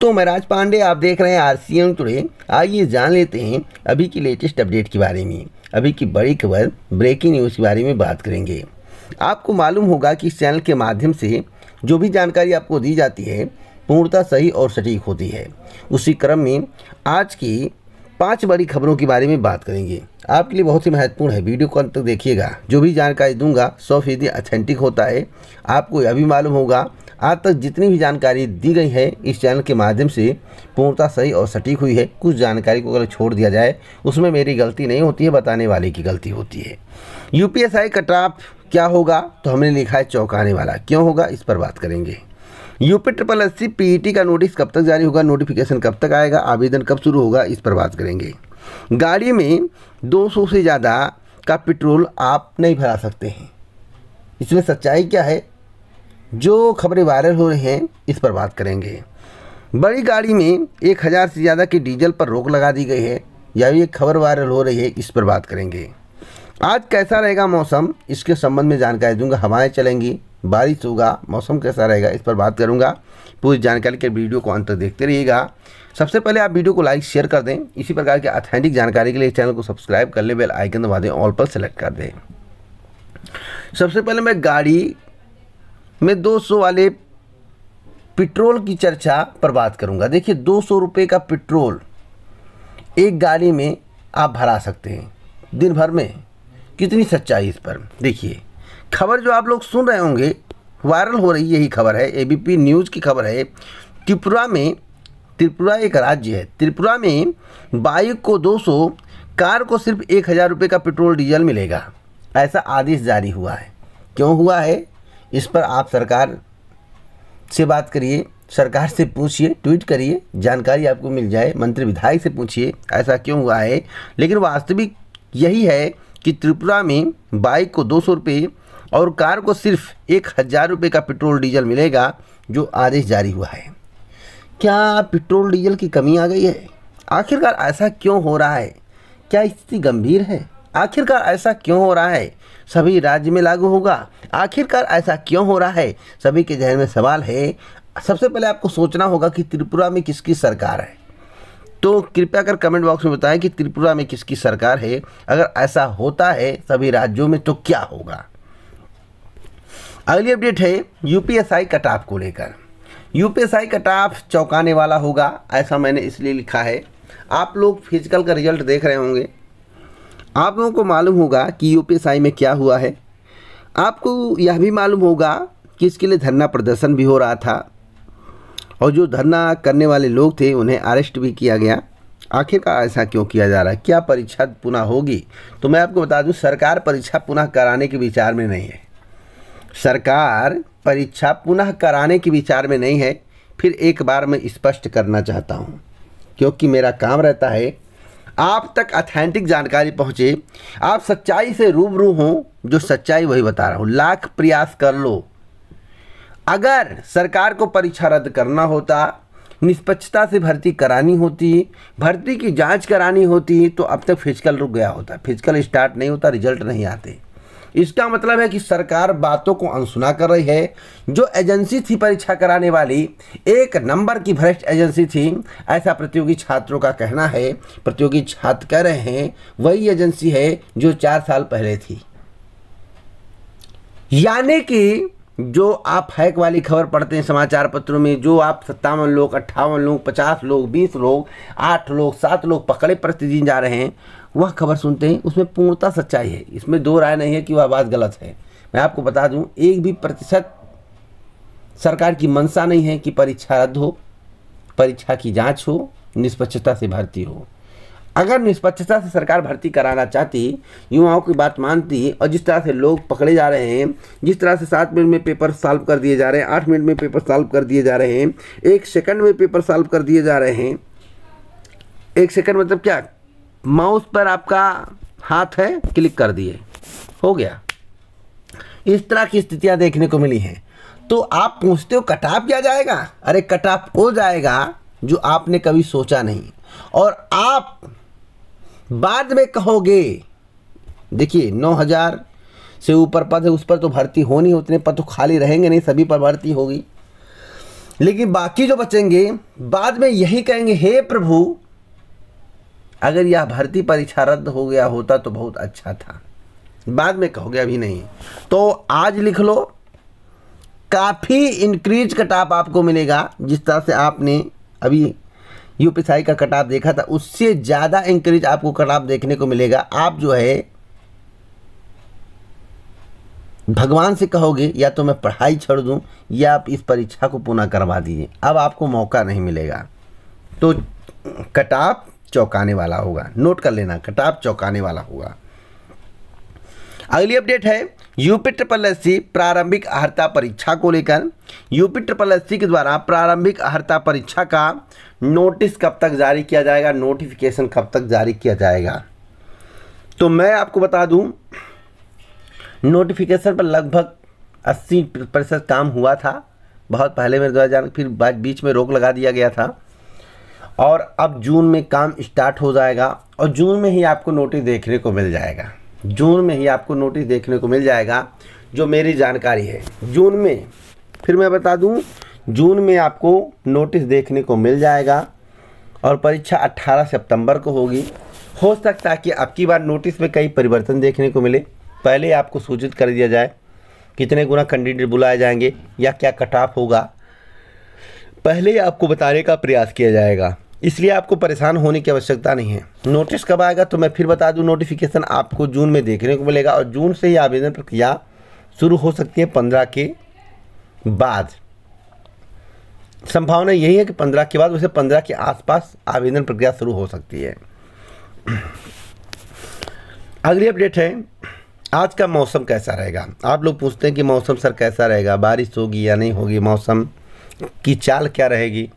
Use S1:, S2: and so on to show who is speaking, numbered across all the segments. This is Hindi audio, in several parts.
S1: तो महराज पांडे आप देख रहे हैं आर सी एम टुडे आइए जान लेते हैं अभी की लेटेस्ट अपडेट के बारे में अभी की बड़ी खबर ब्रेकिंग न्यूज़ के बारे में बात करेंगे आपको मालूम होगा कि इस चैनल के माध्यम से जो भी जानकारी आपको दी जाती है पूर्णतः सही और सटीक होती है उसी क्रम में आज की पांच बड़ी खबरों के बारे में बात करेंगे आपके लिए बहुत ही महत्वपूर्ण है वीडियो को अंत तक देखिएगा जो भी जानकारी दूंगा सौ फीसदी अथेंटिक होता है आपको यह भी मालूम होगा आज तक जितनी भी जानकारी दी गई है इस चैनल के माध्यम से पूर्णता सही और सटीक हुई है कुछ जानकारी को अगर छोड़ दिया जाए उसमें मेरी गलती नहीं होती है बताने वाले की गलती होती है यू आई कट ऑफ क्या होगा तो हमने लिखा है चौंकाने वाला क्यों होगा इस पर बात करेंगे UP triple S C T का नोटिस कब तक जारी होगा नोटिफिकेशन कब तक आएगा आवेदन कब शुरू होगा इस पर बात करेंगे गाड़ी में 200 से ज़्यादा का पेट्रोल आप नहीं भरा सकते हैं इसमें सच्चाई क्या है जो खबरें वायरल हो रही हैं इस पर बात करेंगे बड़ी गाड़ी में एक हज़ार से ज़्यादा के डीजल पर रोक लगा दी गई है या ये खबर वायरल हो रही है इस पर बात करेंगे आज कैसा रहेगा मौसम इसके संबंध में जानकारी दूंगा हवाएं चलेंगी बारिश होगा मौसम कैसा रहेगा इस पर बात करूंगा पूरी जानकारी के वीडियो को अंत तक देखते रहिएगा सबसे पहले आप वीडियो को लाइक शेयर कर दें इसी प्रकार की अथेंटिक जानकारी के लिए चैनल को सब्सक्राइब कर ले बेल आइकन दबा दें ऑल पर सेलेक्ट कर दें सबसे पहले मैं गाड़ी मैं 200 वाले पेट्रोल की चर्चा पर बात करूंगा देखिए दो सौ रुपये का पेट्रोल एक गाड़ी में आप भरा सकते हैं दिन भर में कितनी सच्चाई इस पर देखिए खबर जो आप लोग सुन रहे होंगे वायरल हो रही यही खबर है एबीपी न्यूज़ की खबर है त्रिपुरा में त्रिपुरा एक राज्य है त्रिपुरा में बाइक को 200 कार को सिर्फ एक हज़ार रुपये का पेट्रोल डीजल मिलेगा ऐसा आदेश जारी हुआ है क्यों हुआ है इस पर आप सरकार से बात करिए सरकार से पूछिए ट्वीट करिए जानकारी आपको मिल जाए मंत्री विधायक से पूछिए ऐसा क्यों हुआ है लेकिन वास्तविक यही है कि त्रिपुरा में बाइक को दो सौ रुपये और कार को सिर्फ एक हज़ार रुपये का पेट्रोल डीजल मिलेगा जो आदेश जारी हुआ है क्या पेट्रोल डीजल की कमी आ गई है आखिरकार ऐसा क्यों हो रहा है क्या स्थिति गंभीर है आखिरकार ऐसा क्यों हो रहा है सभी राज्य में लागू होगा आखिरकार ऐसा क्यों हो रहा है सभी के जहन में सवाल है सबसे पहले आपको सोचना होगा कि त्रिपुरा में किसकी सरकार है तो कृपया कर कमेंट बॉक्स में बताएं कि त्रिपुरा में किसकी सरकार है अगर ऐसा होता है सभी राज्यों में तो क्या होगा अगली अपडेट है यूपीएसआई कटाफ को लेकर यूपीएसआई कटाफ चौंकाने वाला होगा ऐसा मैंने इसलिए लिखा है आप लोग फिजिकल का रिजल्ट देख रहे होंगे आप लोगों को मालूम होगा कि यूपीएसआई में क्या हुआ है आपको यह भी मालूम होगा कि इसके लिए धरना प्रदर्शन भी हो रहा था और जो धरना करने वाले लोग थे उन्हें अरेस्ट भी किया गया आखिरकार ऐसा क्यों किया जा रहा है क्या परीक्षा पुनः होगी तो मैं आपको बता दूं सरकार परीक्षा पुनः कराने के विचार में नहीं है सरकार परीक्षा पुनः कराने के विचार में नहीं है फिर एक बार मैं स्पष्ट करना चाहता हूँ क्योंकि मेरा काम रहता है आप तक अथेंटिक जानकारी पहुँचे आप सच्चाई से रूबरू हों जो सच्चाई वही बता रहा हूँ लाख प्रयास कर लो अगर सरकार को परीक्षा रद्द करना होता निष्पक्षता से भर्ती करानी होती भर्ती की जांच करानी होती तो अब तक फिजिकल रुक गया होता फिजिकल स्टार्ट नहीं होता रिजल्ट नहीं आते इसका मतलब है कि सरकार बातों को अनसुना कर रही है जो एजेंसी थी परीक्षा कराने वाली एक नंबर की भ्रष्ट एजेंसी थी ऐसा प्रतियोगी छात्रों का कहना है प्रतियोगी छात्र कह रहे हैं वही एजेंसी है जो चार साल पहले थी यानी कि जो आप हैक वाली खबर पढ़ते हैं समाचार पत्रों में जो आप सत्तावन लोग अट्ठावन लोग पचास लोग बीस लोग आठ लोग सात लोग पकड़े प्रतिदिन जा रहे हैं वह खबर सुनते हैं उसमें पूर्णता सच्चाई है इसमें दो राय नहीं है कि वह बात गलत है मैं आपको बता दूं एक भी प्रतिशत सरकार की मंशा नहीं है कि परीक्षा रद्द हो परीक्षा की जांच हो निष्पक्षता से भर्ती हो अगर निष्पक्षता से सरकार भर्ती कराना चाहती युवाओं की बात मानती और जिस तरह से लोग पकड़े जा रहे हैं जिस तरह से सात मिनट में पेपर सॉल्व कर दिए जा रहे हैं आठ मिनट में पेपर सॉल्व कर दिए जा रहे हैं एक सेकंड में पेपर सॉल्व कर दिए जा रहे हैं एक सेकंड मतलब क्या माउस पर आपका हाथ है क्लिक कर दिए हो गया इस तरह की स्थितियां देखने को मिली हैं तो आप पूछते हो कटाप क्या जाएगा अरे कट ऑफ जाएगा जो आपने कभी सोचा नहीं और आप बाद में कहोगे देखिए नौ हज़ार से ऊपर पद है उस पर तो भर्ती होनी उतने पद तो खाली रहेंगे नहीं सभी पर भर्ती होगी लेकिन बाकी जो बचेंगे बाद में यही कहेंगे हे प्रभु अगर यह भर्ती परीक्षा रद्द हो गया होता तो बहुत अच्छा था बाद में कहोगे अभी नहीं तो आज लिख लो काफ़ी इंक्रीज कटाप आपको मिलेगा जिस तरह से आपने अभी यूपीएसआई का कटाप देखा था उससे ज़्यादा इंक्रीज आपको कटाप देखने को मिलेगा आप जो है भगवान से कहोगे या तो मैं पढ़ाई छोड़ दूं या आप इस परीक्षा को पुनः करवा दीजिए अब आपको मौका नहीं मिलेगा तो कटाप चौंकाने वाला होगा नोट कर लेना कटाप चौंकाने वाला होगा अगली अपडेट है यूपी ट्रिपल एस सी प्रारंभिक अहर्ता परीक्षा को लेकर यूपी ट्रिपल एस सी के द्वारा प्रारंभिक अहर्ता परीक्षा का नोटिस कब तक जारी किया जाएगा नोटिफिकेशन कब तक जारी किया जाएगा तो मैं आपको बता दूं नोटिफिकेशन पर लगभग 80 प्रतिशत काम हुआ था बहुत पहले मेरे द्वारा फिर बीच में रोक लगा दिया गया था और अब जून में काम स्टार्ट हो जाएगा और जून में ही आपको नोटिस देखने को मिल जाएगा जून में ही आपको नोटिस देखने को मिल जाएगा जो मेरी जानकारी है जून में फिर मैं बता दूं जून में आपको नोटिस देखने को मिल जाएगा और परीक्षा 18 सितंबर को होगी हो सकता है कि अब की बार नोटिस में कई परिवर्तन देखने को मिले पहले आपको सूचित कर दिया जाए कितने गुना कैंडिडेट बुलाए जाएंगे या क्या कट ऑफ होगा पहले आपको बताने का प्रयास किया जाएगा इसलिए आपको परेशान होने की आवश्यकता नहीं है नोटिस कब आएगा तो मैं फिर बता दूं नोटिफिकेशन आपको जून में देखने को मिलेगा और जून से ही आवेदन प्रक्रिया शुरू हो सकती है पंद्रह के बाद संभावना यही है कि पंद्रह के बाद उसे पंद्रह के आसपास आवेदन प्रक्रिया शुरू हो सकती है अगली अपडेट है आज का मौसम कैसा रहेगा आप लोग पूछते हैं कि मौसम सर कैसा रहेगा बारिश होगी या नहीं होगी मौसम की चाल क्या रहेगी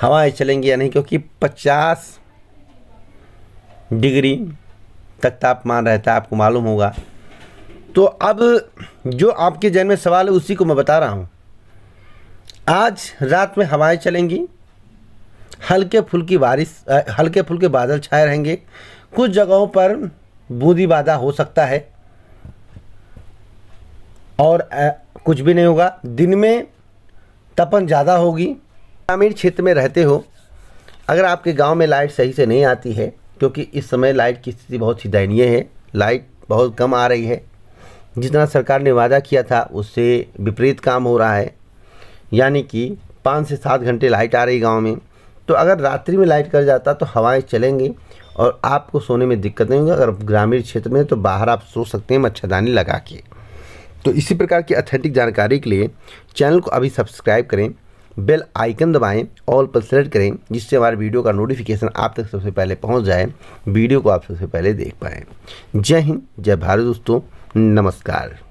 S1: हवाएं चलेंगी या नहीं क्योंकि 50 डिग्री तक तापमान रहता है आपको मालूम होगा तो अब जो आपके जन में सवाल है उसी को मैं बता रहा हूँ आज रात में हवाएं चलेंगी हल्के फुल्की बारिश हल्के फुल्के बादल छाए रहेंगे कुछ जगहों पर बूंदी बाधा हो सकता है और आ, कुछ भी नहीं होगा दिन में तपन ज़्यादा होगी ग्रामीण क्षेत्र में रहते हो अगर आपके गांव में लाइट सही से नहीं आती है क्योंकि इस समय लाइट की स्थिति बहुत ही दयनीय है लाइट बहुत कम आ रही है जितना सरकार ने वादा किया था उससे विपरीत काम हो रहा है यानी कि पाँच से सात घंटे लाइट आ रही गाँव में तो अगर रात्रि में लाइट कर जाता तो हवाएँ चलेंगी और आपको सोने में दिक्कत नहीं होगी अगर ग्रामीण क्षेत्र में तो बाहर आप सो सकते हैं मच्छरदानी लगा के तो इसी प्रकार की अथेंटिक जानकारी के लिए चैनल को अभी सब्सक्राइब करें बेल आइकन दबाएं ऑल पर सेलेक्ट करें जिससे हमारे वीडियो का नोटिफिकेशन आप तक सबसे पहले पहुंच जाए वीडियो को आप सबसे पहले देख पाएँ जय हिंद जय भारत दोस्तों नमस्कार